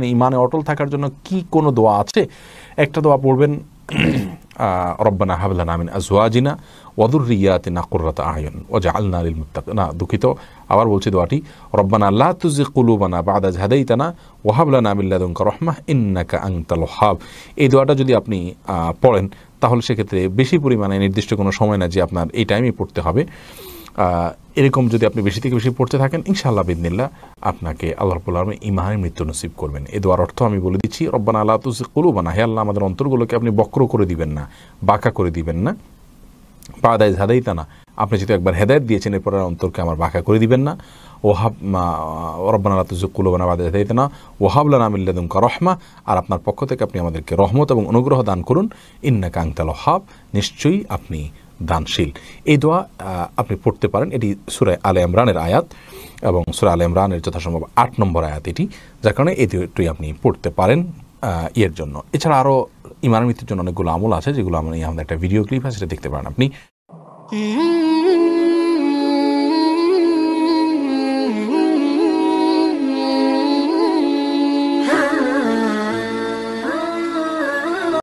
মানে ইমানে অটল থাকার জন্য কি কোনো দোয়া আছে একটা দোয়া পড়বেন রব্বানা হাবলানা আমিন আজওয়াজিনা ও কুররাত আয়ুন আলিল লিল না দুঃখিত আবার বলছি দোয়াটি রব্বানা আল্লাহ তুজি কুলুবানা বাদা ঝাদেই তানা হাব লানা মিন লাদুনকা রাহমাহ ইন্নাকা তাল হাব এই দোয়াটা যদি আপনি পড়েন তাহলে সেক্ষেত্রে বেশি পরিমাণে নির্দিষ্ট কোনো সময় না যে আপনার এই টাইমে পড়তে হবে এরকম যদি আপনি বেশি থেকে বেশি পড়তে থাকেন ইনশাআল্লাহ বিদিনিল্লা আপনাকে আল্লাহ রবুল আলমী ইমাহের মৃত্যু নসিব করবেন এ দোয়ার অর্থ আমি বলে দিচ্ছি রব্বানা আল্লাহ তুসি কলুবানা হে আল্লাহ আমাদের অন্তরগুলোকে আপনি বক্র করে দিবেন না বাঁকা করে দিবেন না বা ঝাদাই ঝাদাইতা না আপনি যেহেতু একবার হেদায়ত দিয়েছেন এরপর অন্তরকে আমার বাঁকা করে দিবেন না ওহাব রব্বান আল্লাহ তুসি কুলুবানা বাদা ঝাদাইতা না ওহাবলা নামিল্লাদুমকা রহমা আর আপনার পক্ষ থেকে আপনি আমাদেরকে রহমত এবং অনুগ্রহ দান করুন ইন্না কাংতাল ওহাব নিশ্চয়ই আপনি দানশীল এই দোয়া আপনি পড়তে পারেন এটি সুরায় আলে ইমরানের আয়াত এবং সুরা আলে ইমরানের যথাসম্ভব আট নম্বর আয়াত এটি যার কারণে এই দুটি আপনি পড়তে পারেন ইয়ের জন্য এছাড়া আরও ইমান মৃত্যুর জন্য অনেকগুলো আমল আছে যেগুলো আমি আমাদের একটা ভিডিও ক্লিপ আছে সেটা দেখতে পারেন আপনি